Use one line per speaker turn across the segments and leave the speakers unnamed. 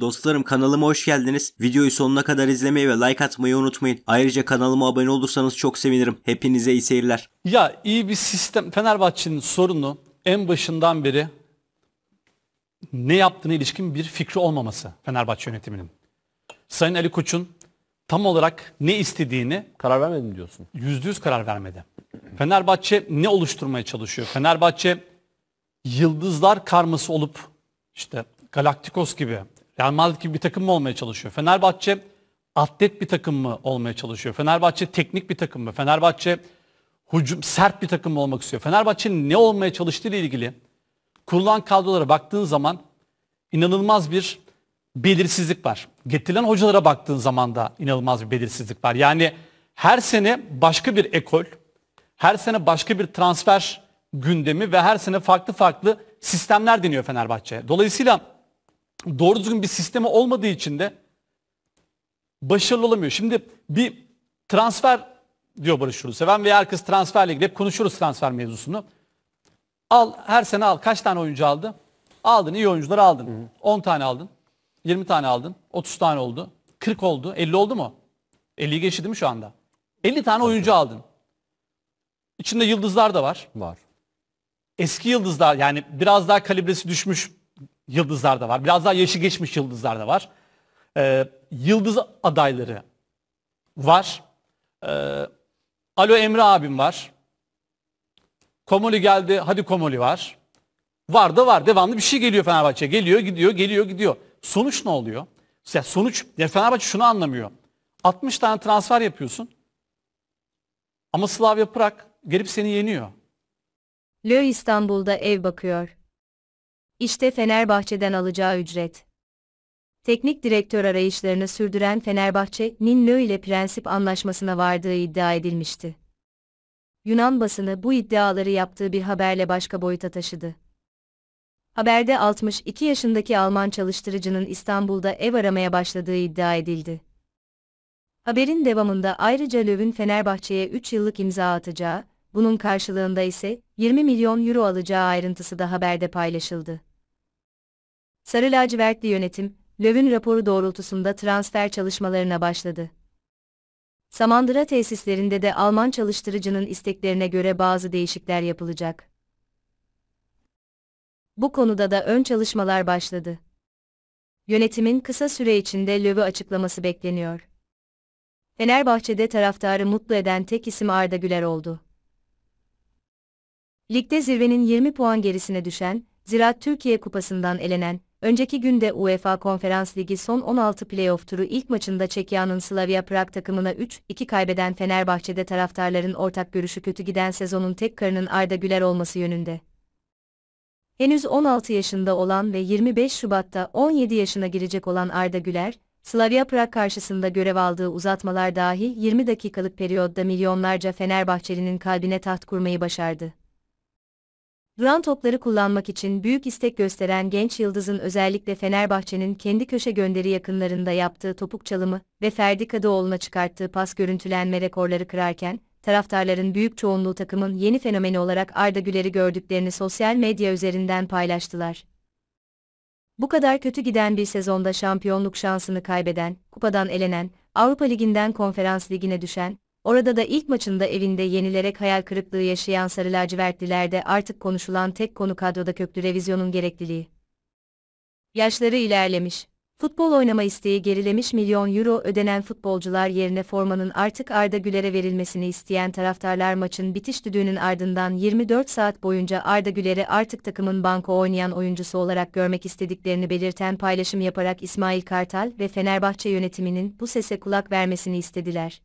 Dostlarım kanalıma hoş geldiniz. Videoyu sonuna kadar izlemeyi ve like atmayı unutmayın. Ayrıca kanalıma abone olursanız çok sevinirim. Hepinize iyi seyirler.
Ya iyi bir sistem. Fenerbahçe'nin sorunu en başından beri ne yaptığına ilişkin bir fikri olmaması Fenerbahçe yönetiminin. Sayın Ali Koç'un tam olarak ne istediğini karar vermedim diyorsun. Yüzde yüz karar vermedi. Fenerbahçe ne oluşturmaya çalışıyor? Fenerbahçe yıldızlar karması olup işte Galaktikos gibi Real Madrid gibi bir takım mı olmaya çalışıyor? Fenerbahçe atlet bir takım mı olmaya çalışıyor? Fenerbahçe teknik bir takım mı? Fenerbahçe hücum sert bir takım mı olmak istiyor? Fenerbahçe'nin ne olmaya çalıştığı ile ilgili kurulan kadrolara baktığın zaman inanılmaz bir belirsizlik var. Getirilen hocalara baktığın zaman da inanılmaz bir belirsizlik var. Yani her sene başka bir ekol, her sene başka bir transfer gündemi ve her sene farklı farklı sistemler deniyor Fenerbahçe'ye. Dolayısıyla doğru düzgün bir sistemi olmadığı için de başarılı olamıyor. Şimdi bir transfer diyor Barış Seven veya herkes transferle ilgili hep konuşuruz transfer mevzusunu. Al her sene al kaç tane oyuncu aldı? Aldın iyi oyuncuları aldın. Hı hı. 10 tane aldın. 20 tane aldın. 30 tane oldu. 40 oldu. 50 oldu mu? 50'yi geçti değil mi şu anda? 50 tane oyuncu aldın. İçinde yıldızlar da var. Var. Eski yıldızlar yani biraz daha kalibresi düşmüş yıldızlar da var. Biraz daha yaşı geçmiş yıldızlar da var. Ee, yıldız adayları var. Ee, Alo Emre abim var. Komoli geldi. Hadi Komoli var. Var da var. Devamlı bir şey geliyor Fenerbahçe. Geliyor gidiyor geliyor gidiyor. Sonuç ne oluyor? Ya sonuç ya Fenerbahçe şunu anlamıyor. 60 tane transfer yapıyorsun. Ama Slavya Prag gelip seni yeniyor. Lö İstanbul'da
ev bakıyor. İşte Fenerbahçe'den alacağı ücret. Teknik direktör arayışlarını sürdüren Fenerbahçe, Ninlö ile prensip anlaşmasına vardığı iddia edilmişti. Yunan basını bu iddiaları yaptığı bir haberle başka boyuta taşıdı. Haberde 62 yaşındaki Alman çalıştırıcının İstanbul'da ev aramaya başladığı iddia edildi. Haberin devamında ayrıca Löwün Fenerbahçe'ye 3 yıllık imza atacağı, bunun karşılığında ise 20 milyon euro alacağı ayrıntısı da haberde paylaşıldı. Sarı lacivertli yönetim, Löv'ün raporu doğrultusunda transfer çalışmalarına başladı. Samandıra tesislerinde de Alman çalıştırıcının isteklerine göre bazı değişikler yapılacak. Bu konuda da ön çalışmalar başladı. Yönetimin kısa süre içinde Löv'ü açıklaması bekleniyor. Fenerbahçe'de taraftarı mutlu eden tek isim Arda Güler oldu. Ligde zirvenin 20 puan gerisine düşen, Ziraat Türkiye Kupası'ndan elenen Önceki günde UEFA Konferans Ligi son 16 playoff turu ilk maçında Çekya'nın Slavia Prag takımına 3-2 kaybeden Fenerbahçe'de taraftarların ortak görüşü kötü giden sezonun tek karının Arda Güler olması yönünde. Henüz 16 yaşında olan ve 25 Şubat'ta 17 yaşına girecek olan Arda Güler, Slavia Prag karşısında görev aldığı uzatmalar dahi 20 dakikalık periyodda milyonlarca Fenerbahçelinin kalbine taht kurmayı başardı. Duran topları kullanmak için büyük istek gösteren genç yıldızın özellikle Fenerbahçe'nin kendi köşe gönderi yakınlarında yaptığı topuk çalımı ve Ferdi Kadıoğlu'na çıkarttığı pas görüntülenme rekorları kırarken, taraftarların büyük çoğunluğu takımın yeni fenomeni olarak Arda Güler'i gördüklerini sosyal medya üzerinden paylaştılar. Bu kadar kötü giden bir sezonda şampiyonluk şansını kaybeden, kupadan elenen, Avrupa Ligi'nden Konferans Ligi'ne düşen, Orada da ilk maçında evinde yenilerek hayal kırıklığı yaşayan Sarı Lacivertlilerde artık konuşulan tek konu kadroda köklü revizyonun gerekliliği. Yaşları ilerlemiş. Futbol oynama isteği gerilemiş milyon euro ödenen futbolcular yerine formanın artık Arda Güler'e verilmesini isteyen taraftarlar maçın bitiş düdüğünün ardından 24 saat boyunca Arda Güler'i artık takımın banko oynayan oyuncusu olarak görmek istediklerini belirten paylaşım yaparak İsmail Kartal ve Fenerbahçe yönetiminin bu sese kulak vermesini istediler.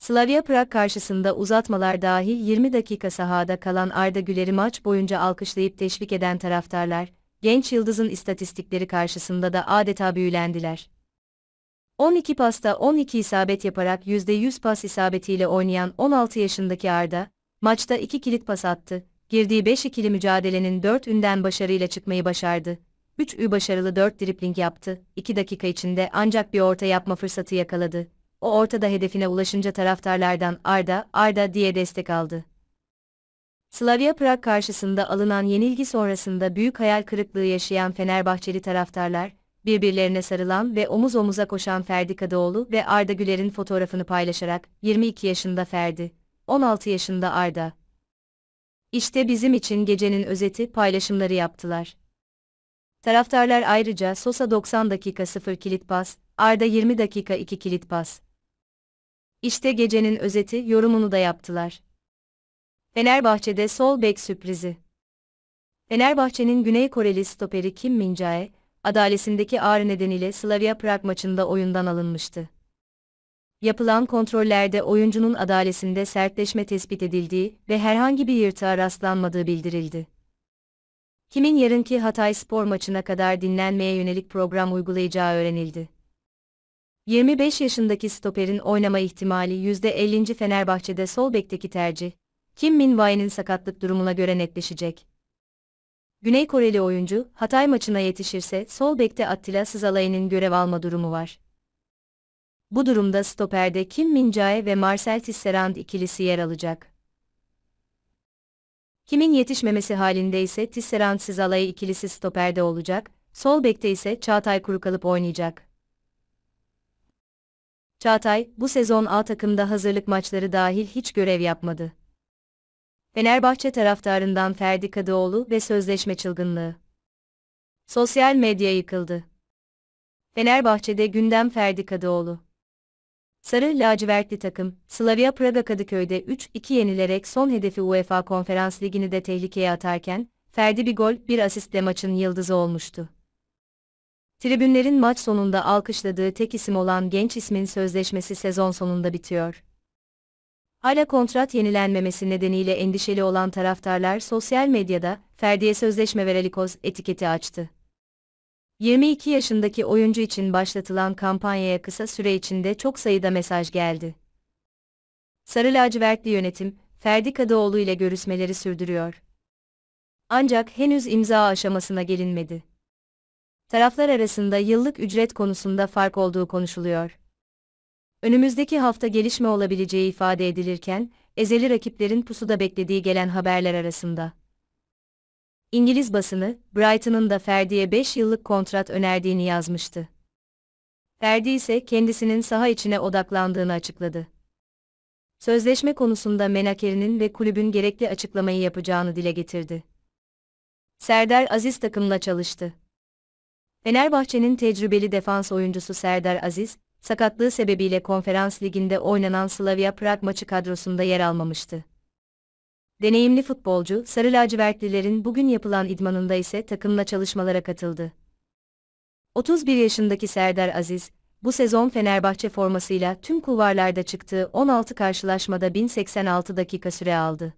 Slavia Prag karşısında uzatmalar dahil 20 dakika sahada kalan Arda Güler'i maç boyunca alkışlayıp teşvik eden taraftarlar, genç yıldızın istatistikleri karşısında da adeta büyülendiler. 12 pasta 12 isabet yaparak %100 pas isabetiyle oynayan 16 yaşındaki Arda, maçta 2 kilit pas attı, girdiği 5 ikili mücadelenin 4 ünden başarıyla çıkmayı başardı. 3 ü başarılı 4 dripling yaptı, 2 dakika içinde ancak bir orta yapma fırsatı yakaladı o ortada hedefine ulaşınca taraftarlardan Arda, Arda diye destek aldı. Slavia Prag karşısında alınan yenilgi sonrasında büyük hayal kırıklığı yaşayan Fenerbahçeli taraftarlar, birbirlerine sarılan ve omuz omuza koşan Ferdi Kadıoğlu ve Arda Güler'in fotoğrafını paylaşarak 22 yaşında Ferdi, 16 yaşında Arda. İşte bizim için gecenin özeti paylaşımları yaptılar. Taraftarlar ayrıca Sosa 90 dakika 0 kilit pas, Arda 20 dakika 2 kilit pas. İşte gecenin özeti yorumunu da yaptılar. Fenerbahçe'de sol bek sürprizi. Fenerbahçe'nin Güney Koreli stoperi Kim Min-jae, adalesindeki ağrı nedeniyle Slavia Prag maçında oyundan alınmıştı. Yapılan kontrollerde oyuncunun adalesinde sertleşme tespit edildiği ve herhangi bir yırtığa rastlanmadığı bildirildi. Kimin yarınki Hatay spor maçına kadar dinlenmeye yönelik program uygulayacağı öğrenildi. 25 yaşındaki stoperin oynama ihtimali %50. Fenerbahçe'de sol bekteki tercih, Kim Min Hwai'nin sakatlık durumuna göre netleşecek. Güney Koreli oyuncu, Hatay maçına yetişirse sol bekte Attila Sızalay'ın görev alma durumu var. Bu durumda stoperde Kim Min Jae ve Marcel Tisserand ikilisi yer alacak. Kimin yetişmemesi halinde ise Tisserand Sızalay ikilisi stoperde olacak, sol bekte ise Çağatay Kuru kalıp oynayacak. Çağatay bu sezon A takımda hazırlık maçları dahil hiç görev yapmadı. Fenerbahçe taraftarından Ferdi Kadıoğlu ve sözleşme çılgınlığı. Sosyal medya yıkıldı. Fenerbahçe'de gündem Ferdi Kadıoğlu. Sarı lacivertli takım, Slavia Praga Kadıköy'de 3-2 yenilerek son hedefi UEFA Konferans Ligi'ni de tehlikeye atarken, Ferdi bir gol, bir asistle maçın yıldızı olmuştu. Tribünlerin maç sonunda alkışladığı tek isim olan genç ismin sözleşmesi sezon sonunda bitiyor. Hala kontrat yenilenmemesi nedeniyle endişeli olan taraftarlar sosyal medyada Ferdi'ye sözleşme ver etiketi açtı. 22 yaşındaki oyuncu için başlatılan kampanyaya kısa süre içinde çok sayıda mesaj geldi. Sarı lacivertli yönetim, Ferdi Kadıoğlu ile görüşmeleri sürdürüyor. Ancak henüz imza aşamasına gelinmedi taraflar arasında yıllık ücret konusunda fark olduğu konuşuluyor. Önümüzdeki hafta gelişme olabileceği ifade edilirken, ezeli rakiplerin pusuda beklediği gelen haberler arasında. İngiliz basını, Brighton'ın da Ferdi'ye 5 yıllık kontrat önerdiğini yazmıştı. Ferdi ise kendisinin saha içine odaklandığını açıkladı. Sözleşme konusunda menakerinin ve kulübün gerekli açıklamayı yapacağını dile getirdi. Serdar Aziz takımla çalıştı. Fenerbahçe'nin tecrübeli defans oyuncusu Serdar Aziz, sakatlığı sebebiyle Konferans Ligi'nde oynanan Slavia Prag maçı kadrosunda yer almamıştı. Deneyimli futbolcu, Sarı Lacivertlilerin bugün yapılan idmanında ise takımla çalışmalara katıldı. 31 yaşındaki Serdar Aziz, bu sezon Fenerbahçe formasıyla tüm kulvarlarda çıktığı 16 karşılaşmada 1086 dakika süre aldı.